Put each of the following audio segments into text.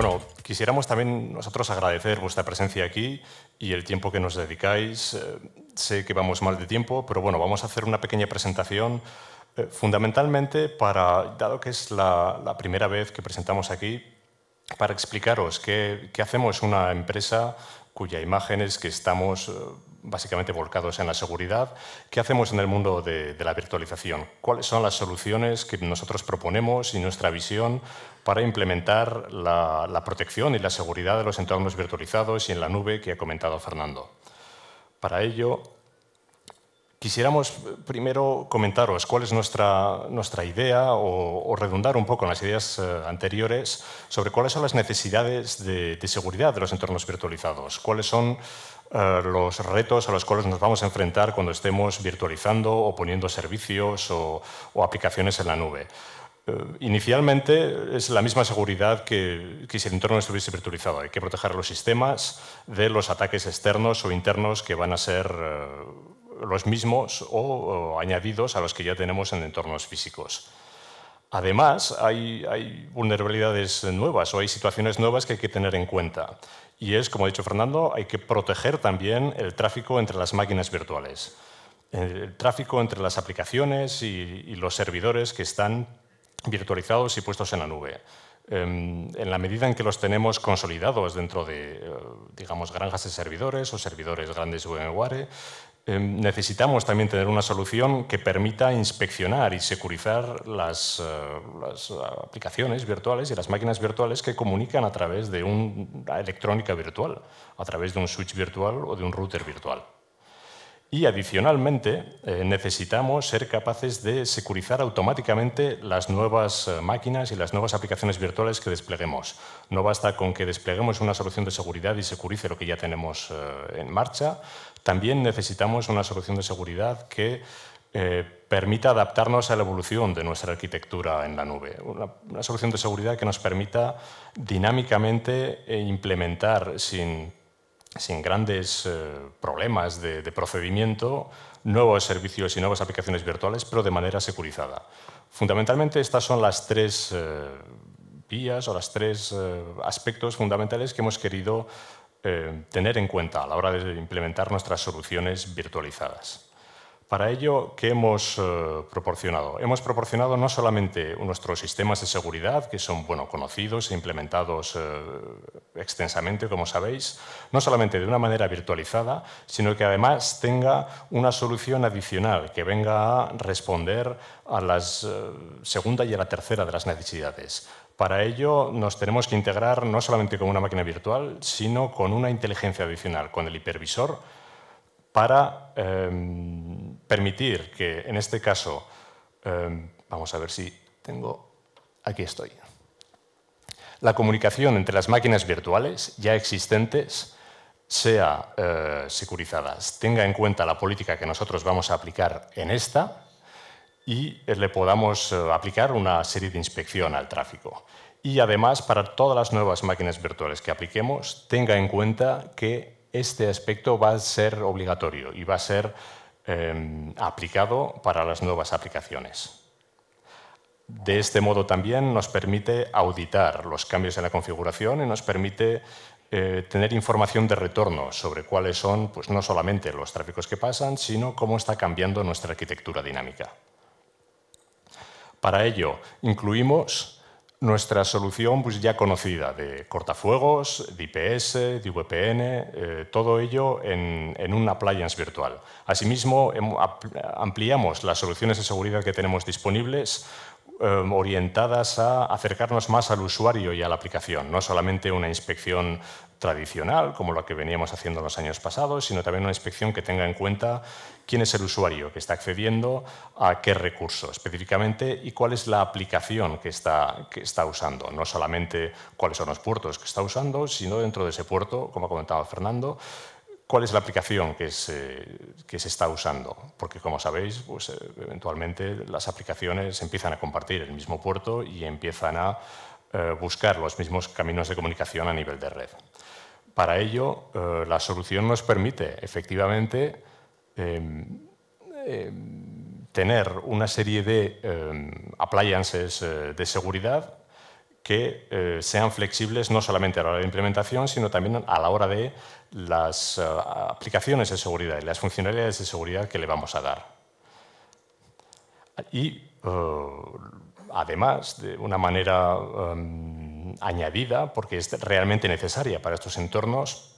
Bueno, quisiéramos también nosotros agradecer vuestra presencia aquí y el tiempo que nos dedicáis. Eh, sé que vamos mal de tiempo, pero bueno, vamos a hacer una pequeña presentación eh, fundamentalmente para, dado que es la, primera vez que presentamos aquí, para explicaros qué, qué hacemos una empresa cuya imagen es que estamos eh, básicamente volcados en la seguridad. ¿Qué hacemos en el mundo de, la virtualización? ¿Cuáles son las soluciones que nosotros proponemos y nuestra visión para implementar la, la protección y la seguridad de los entornos virtualizados y en la nube que ha comentado Fernando? Para ello, Quisiéramos eh, primero comentaros cuál es nuestra, nuestra idea o, redundar un poco en las ideas eh, anteriores sobre cuáles son las necesidades de, seguridad de los entornos virtualizados, cuáles son eh, los retos a los cuales nos vamos a enfrentar cuando estemos virtualizando o poniendo servicios o, aplicaciones en la nube. inicialmente es la misma seguridad que, que si el entorno estuviese virtualizado. Hay que proteger los sistemas de los ataques externos o internos que van a ser los mismos o, añadidos a los que ya tenemos en entornos físicos. Además, hay, vulnerabilidades nuevas o hay situaciones nuevas que hay que tener en cuenta. Y es, como ha dicho Fernando, hay que proteger también el tráfico entre las máquinas virtuales, el tráfico entre las aplicaciones y, y los servidores que están virtualizados y puestos en la nube. Em, en la medida en que los tenemos consolidados dentro de, eh, digamos, granjas de servidores o servidores grandes VMware, Em, necesitamos también tener una solución que permita inspeccionar y securizar las, eh, las, eh, aplicaciones virtuales y las máquinas virtuales que comunican a través de una electrónica virtual, a través de un switch virtual o de un router virtual. Y adicionalmente eh, necesitamos ser capaces de securizar automáticamente las nuevas eh, máquinas y las nuevas aplicaciones virtuales que despleguemos. No basta con que despleguemos una solución de seguridad y securice lo que ya tenemos eh, en marcha, también necesitamos una solución de seguridad que permita adaptarnos a la evolución de nuestra arquitectura en la nube. una solución de seguridad que nos permita dinámicamente implementar sin sin grandes eh, problemas de, procedimiento, nuevos servicios y nuevas aplicaciones virtuales, pero de manera securizada. Fundamentalmente estas son las tres eh, vías o los tres eh, aspectos fundamentales que hemos querido tener en cuenta a la hora de implementar nuestras soluciones virtualizadas. Para ello, ¿qué hemos eh, proporcionado? Hemos proporcionado no solamente nuestros sistemas de seguridad, que son bueno, conocidos e implementados eh, extensamente, como sabéis, no solamente de una manera virtualizada, sino que además tenga una solución adicional que venga a responder a la eh, segunda y a la tercera de las necesidades. Para ello nos tenemos que integrar no solamente con una máquina virtual, sino con una inteligencia adicional, con el hipervisor, para em, permitir que, en este caso, em, vamos a ver si tengo, aquí estoy. La comunicación entre las máquinas virtuales ya existentes sea eh, tenga en cuenta la política que nosotros vamos a aplicar en esta y eh, le podamos eh, aplicar una serie de inspección al tráfico. Y además, para todas las nuevas máquinas virtuales que apliquemos, tenga en cuenta que este aspecto va a ser obligatorio y va a ser Em, aplicado para las nuevas aplicaciones. De este modo también nos permite auditar los cambios en la configuración y nos permite eh, tener información de retorno sobre cuáles son pues, no solamente los tráficos que pasan, sino cómo está cambiando nuestra arquitectura dinámica. Para ello, incluimos nuestra solución pues, ya conocida de cortafuegos, de IPS, de VPN, eh, todo ello en, en un appliance virtual. Asimismo, em, ampliamos las soluciones de seguridad que tenemos disponibles Em, orientadas a acercarnos más al usuario y a la aplicación, no solamente una inspección tradicional, como la que veníamos haciendo en los años pasados, sino también una inspección que tenga en cuenta quién es el usuario que está accediendo a qué recurso específicamente y cuál es la aplicación que está, que está usando. No solamente cuáles son los puertos que está usando, sino dentro de ese puerto, como ha comentado Fernando, cuál es la aplicación que, que se está usando, porque como sabéis, pues, eh, eventualmente las aplicaciones empiezan a compartir el mismo puerto y empiezan a eh, buscar los mismos caminos de comunicación a nivel de red. Para ello, eh, la solución nos permite efectivamente em, em, tener una serie de em, appliances de seguridad que eh, sean flexibles no solamente a la hora de implementación, sino también a la hora de las eh, aplicaciones de seguridad y las funcionalidades de seguridad que le vamos a dar. Y eh, además, de una manera em, añadida, porque es realmente necesaria para estos entornos,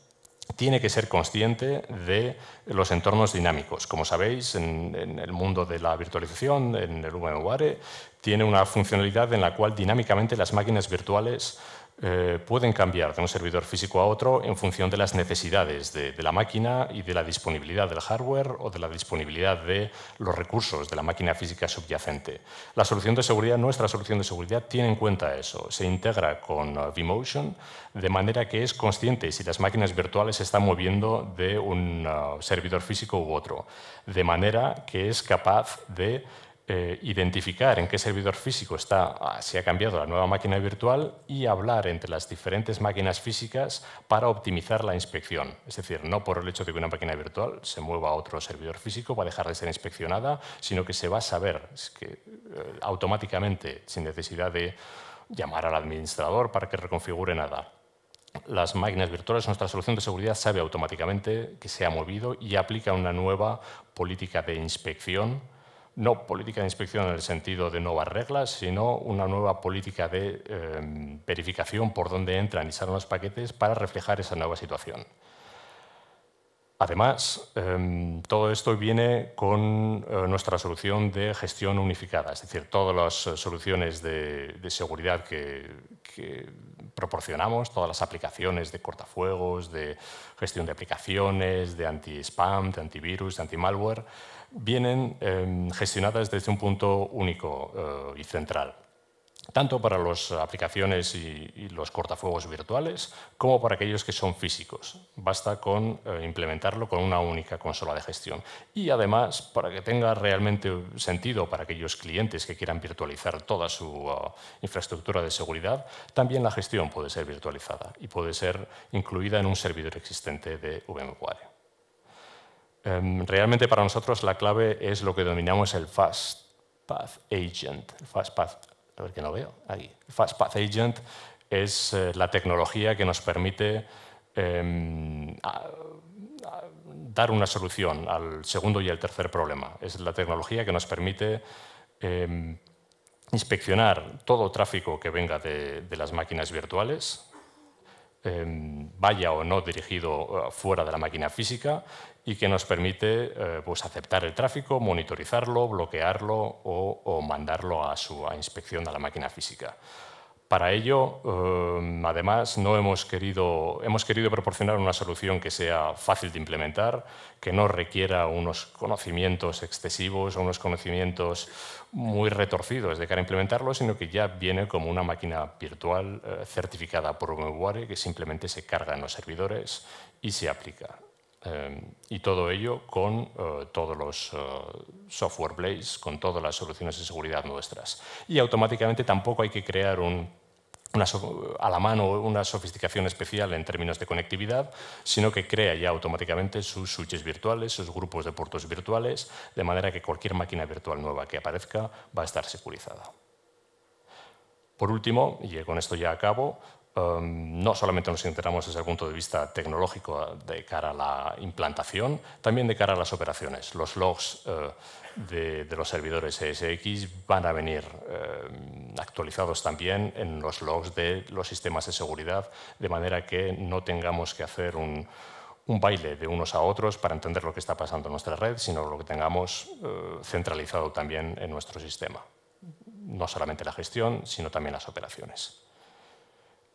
tiene que ser consciente de los entornos dinámicos. Como sabéis, en, el mundo de la virtualización, en el VMware, tiene una funcionalidad en la cual dinámicamente las máquinas virtuales eh, pueden cambiar de un servidor físico a otro en función de las necesidades de, la máquina y de la disponibilidad del hardware o de la disponibilidad de los recursos de la máquina física subyacente. La solución de seguridad, nuestra solución de seguridad, tiene en cuenta eso. Se integra con eh, vMotion de manera que es consciente si las máquinas virtuales se están moviendo de un eh, servidor físico u otro, de manera que es capaz de eh, identificar en qué servidor físico está, ah, si ha cambiado la nueva máquina virtual y hablar entre las diferentes máquinas físicas para optimizar la inspección. Es decir, no por el hecho de que una máquina virtual se mueva a otro servidor físico va a dejar de ser inspeccionada, sino que se va a saber eh, automáticamente, sin necesidad de llamar al administrador para que reconfigure nada. Las máquinas virtuales, nuestra solución de seguridad sabe automáticamente que se ha movido y aplica una nueva política de inspección no política de inspección en el sentido de nuevas reglas, sino una nueva política de em, verificación por dónde entran y salen los paquetes para reflejar esa nueva situación. Además, em, todo esto viene con eh, nuestra solución de gestión unificada, es decir, todas las eh, soluciones de, seguridad que, que, proporcionamos, todas las aplicaciones de cortafuegos, de gestión de aplicaciones, de anti-spam, de antivirus, de anti-malware, vienen em, gestionadas desde un punto único eh, y central, tanto para las aplicaciones y, los cortafuegos virtuales como para aquellos que son físicos. Basta con eh, implementarlo con una única consola de gestión. Y además, para que tenga realmente sentido para aquellos clientes que quieran virtualizar toda su eh, infraestructura de seguridad, también la gestión puede ser virtualizada y puede ser incluida en un servidor existente de VMware. Em, realmente para nosotros la clave es lo que denominamos el Fast Path Agent. El Fast Path, a Agent es eh, la tecnología que nos permite em, dar una solución al segundo y al tercer problema. Es la tecnología que nos permite em, inspeccionar todo tráfico que venga de las máquinas virtuales, Em, vaya o no dirigido eh, fuera de la máquina física y que nos permite eh, pues, aceptar el tráfico, monitorizarlo, bloquearlo o, mandarlo a su a inspección de la máquina física. Para ello, eh, además, no hemos querido, hemos querido proporcionar una solución que sea fácil de implementar, que no requiera unos conocimientos excesivos o unos conocimientos muy retorcidos de cara a implementarlo, sino que ya viene como una máquina virtual eh, certificada por VMware que simplemente se carga en los servidores y se aplica. Eh, y todo ello con todos los software Blaze, con todas las soluciones de seguridad nuestras. Y automáticamente tampoco hay que crear un a la mano una sofisticación especial en términos de conectividad, sino que crea ya automáticamente sus switches virtuales, sus grupos de puertos virtuales, de manera que cualquier máquina virtual nueva que aparezca va a estar securizada. Por último, y con esto ya acabo, Em, no solamente nos centramos desde el punto de vista tecnológico de cara a la implantación, también de cara a las operaciones. Los logs eh, de, los servidores ESX van a venir em, actualizados también en los logs de los sistemas de seguridad, de manera que no tengamos que hacer un, baile de unos a otros para entender lo que está pasando en nuestra red, sino lo que tengamos eh, centralizado también en nuestro sistema. No solamente la gestión, sino también las operaciones.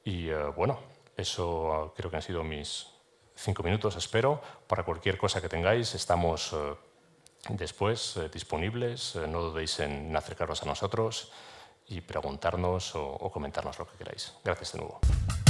Y eh, bueno, eso ah, creo que han sido mis cinco minutos, espero. Para cualquier cosa que tengáis, estamos eh, después eh, disponibles. no dudéis en acercaros a nosotros y preguntarnos o comentarnos lo que queráis. Gracias de nuevo.